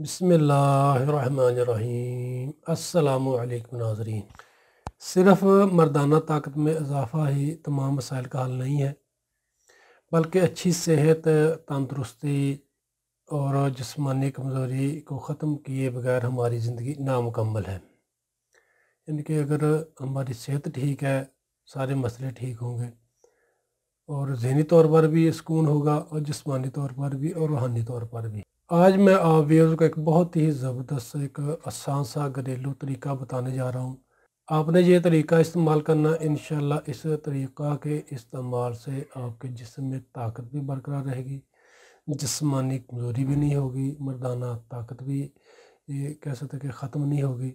बसमीम् अल्लाम नाजरीन सिर्फ मर्दाना ताकत में इजाफ़ा ही तमाम मसाइल का हल नहीं है बल्कि अच्छी सेहत तंदरुस्ती और जिसमानी कमज़ोरी को ख़त्म किए बगैर हमारी ज़िंदगी नामुकम्मल है यानी कि अगर हमारी सेहत ठीक है सारे मसले ठीक होंगे और जहनी तौर पर भी सुकून होगा और जिसमानी तौर पर भी और रूहानी तौर पर भी आज मैं आप व्यूअर्स को एक बहुत ही ज़बरदस्त एक आसान सा घरेलू तरीका बताने जा रहा हूँ आपने ये तरीका इस्तेमाल करना इन इस तरीका के इस्तेमाल से आपके जिसम में ताकत भी बरकरार रहेगी जिसमानी कमज़ोरी भी नहीं होगी मर्दाना ताकत भी ये कह सकते कि ख़त्म नहीं होगी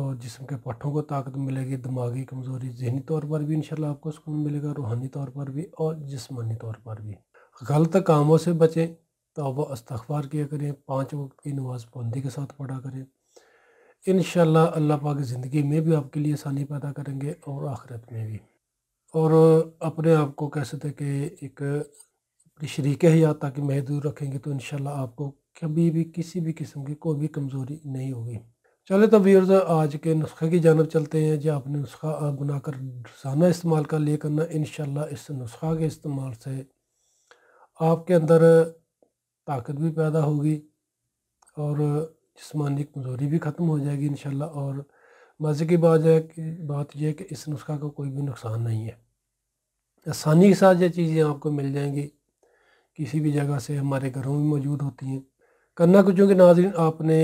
और जिसम के पट्ठों को ताकत मिलेगी दिमागी कमज़ोरी जहनी तौर पर भी इन आपको सुकून मिलेगा रूहानी तौर पर भी और जिसमानी तौर पर भी गलत कामों से बचें तोबा अस्तफार किया करें पाँच वक्त की नमाज पाबंदी के साथ पढ़ा करें इन अल्लाह पाक ज़िंदगी में भी आपके लिए आसानी पैदा करेंगे और आखिरत में भी और अपने आप को कह सकते कि एक शरीक याद ताकि महदूर रखेंगे तो इन आपको कभी भी किसी भी किस्म की कोई भी कमज़ोरी नहीं होगी चले तो व्यूर्स आज के नुस्खे की जानब चलते हैं जो आपने नुस्खा आप बनाकर रोज़ाना इस्तेमाल कर लिया करना इन इस नुस्खा के इस्तेमाल से आपके अंदर ताकत भी पैदा होगी और जिसमानी कमज़ोरी भी ख़त्म हो जाएगी इन और मज़े की बात है कि बात यह है कि इस नुस्खा का कोई भी नुकसान नहीं है आसानी के साथ ये चीज़ें आपको मिल जाएंगी किसी भी जगह से हमारे घरों में मौजूद होती हैं करना कुछ चूँकि नाजरन आपने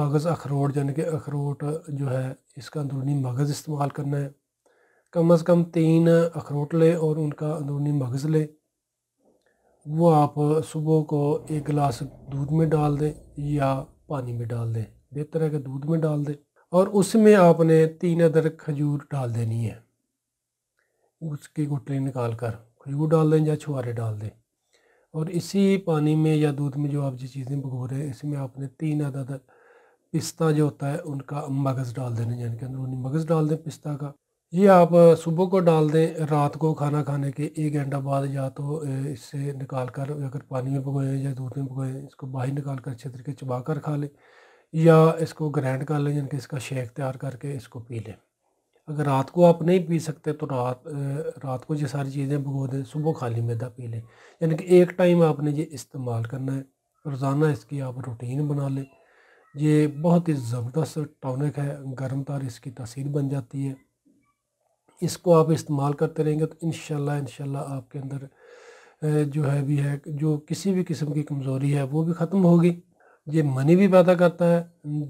मगज़ अखरोट यानी कि अखरोट जो है इसका अंदरूनी मगज़ इस्तेमाल करना है कम अज़ कम तीन अखरोट लें और उनका अंदरूनी मगज़ लें वो आप सुबह को एक गिलास दूध में डाल दें या पानी में डाल दें बेहतर है कि दूध में डाल दें और उसमें आपने तीन अदर खजूर डाल देनी है उसकी गुटली निकाल कर खजूर डाल दें या छुआरे डाल दें और इसी पानी में या दूध में जो आप जो चीज़ें भगो रहे हैं इसमें आपने तीन अदद पिस्ता जो होता है उनका मगज़ डाल देना यानी कि अंदरूनी मगज़ डाल दें पिस्ता का ये आप सुबह को डाल दें रात को खाना खाने के एक घंटा बाद या तो इससे निकाल कर अगर पानी में भगोएं या दूध में भगोएं इसको बाहर निकाल कर अच्छे तरीके चबा कर खा लें या इसको ग्रैंड कर लें यानी कि इसका शेक तैयार करके इसको पी लें अगर रात को आप नहीं पी सकते तो रात रात को ये सारी चीज़ें भगो दें सुबह खाली मैदा पी लें यानी कि एक टाइम आपने ये इस्तेमाल करना है रोज़ाना इसकी आप रूटीन बना लें ये बहुत ही ज़बरदस्त टॉनिक है गर्म तार इसकी तसीर बन जाती है इसको आप इस्तेमाल करते रहेंगे तो इन शाला आपके अंदर जो है भी है जो किसी भी किस्म की कमज़ोरी है वो भी ख़त्म होगी ये मनी भी पैदा करता है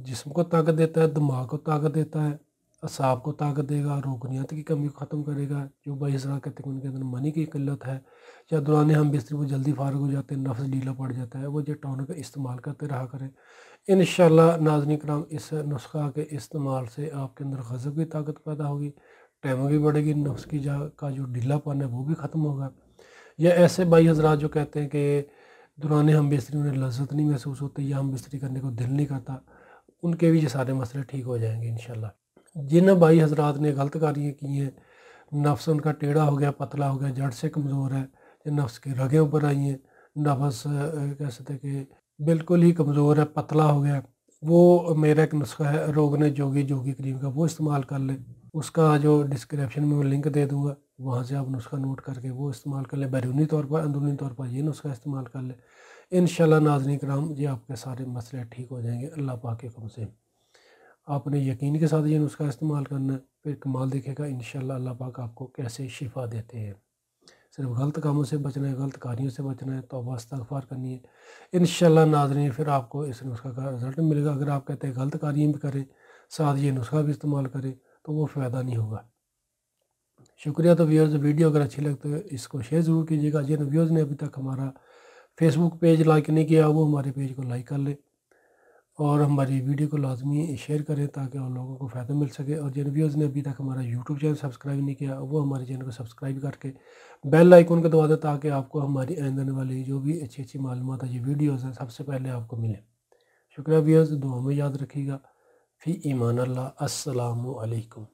जिसम को ताकत देता है दिमाग को ताकत देता है असाब को ताकत देगा रोगनियत की कमी को ख़त्म करेगा जो बाईस कहते हैं उनके अंदर मनी की किल्लत है या दौरान हम बिस्तरी वो जल्दी फारग हो जाते हैं नफ्स ढीला पड़ जाता है वो जो टॉनर का इस्तेमाल करते रहा करें इन शाह नाजनी कराम इस नुस्खा के इस्तेमाल से आपके अंदर गज़ब की ताकत पैदा होगी टाइम भी बढ़ेगी नफ्स की जा का जो ढीलापन है वो भी ख़त्म होगा या ऐसे भाई हजरात जो कहते हैं कि दौरान हम बिस्तरी उन्हें लज्जत नहीं महसूस होती या हम बिस्तरी करने को दिल नहीं करता उनके भी ये सारे मसले ठीक हो जाएंगे इन जिन भाई हजरात ने गलत कार्य की हैं नफ्स उनका टेढ़ा हो गया पतला हो गया जड़ से कमज़ोर है या नफ्स की रगें ऊपर आई हैं नफ्स कह सकते कि बिल्कुल ही कमज़ोर है पतला हो गया वो मेरा एक नुस्खा है रोगने जोगी जोगी क्रीम का वो इस्तेमाल कर ले उसका जो डिस्क्रिप्शन में मैं लिंक दे दूँगा वहाँ से आप नुस्खा नोट करके वो इस्तेमाल कर लें बैरूनी तौर पर अंदरूनी तौर पर ये नुस्खा इस्तेमाल कर लें इन नाजनी कराम ये आपके सारे मसले ठीक हो जाएंगे अल्लाह पाक के कम से आपने यकीन के साथ ये नुस्खा इस्तेमाल करना है फिर कमाल देखेगा इन अल्लाह पाक आपको कैसे शिफा देते हैं सिर्फ गलत कामों से बचना है गलत कार्यों से बचना है तोबा इस्तफार करनी है इन नाजरीन फिर आपको इस नुस्खा का रिज़ल्ट मिलेगा अगर आप कहते हैं गलत कार्य भी करें साथ ये नुस्खा भी इस्तेमाल करें तो वो फ़ायदा नहीं होगा शुक्रिया तो व्यूअर्स वीडियो अगर अच्छी लगती है इसको शेयर ज़रूर कीजिएगा जिन व्यूअर्स ने अभी तक हमारा फेसबुक पेज लाइक नहीं किया वो हमारे पेज को लाइक कर ले और हमारी वीडियो को लाजमी शेयर करें ताकि और लोगों को फ़ायदा मिल सके और जिन व्यूअर्स ने अभी तक हमारा यूट्यूब चैनल सब्सक्राइब नहीं किया वो हमारे चैनल को सब्सक्राइब करके बेल आइकन को दबा दें ताकि आपको हमारी आने वाली जो भी अच्छी अच्छी मालूम है ये वीडियोज़ हैं सबसे पहले आपको मिलें शुक्रिया व्यूअर्स दुआ में याद रखिएगा في إيمان الله السلام عليكم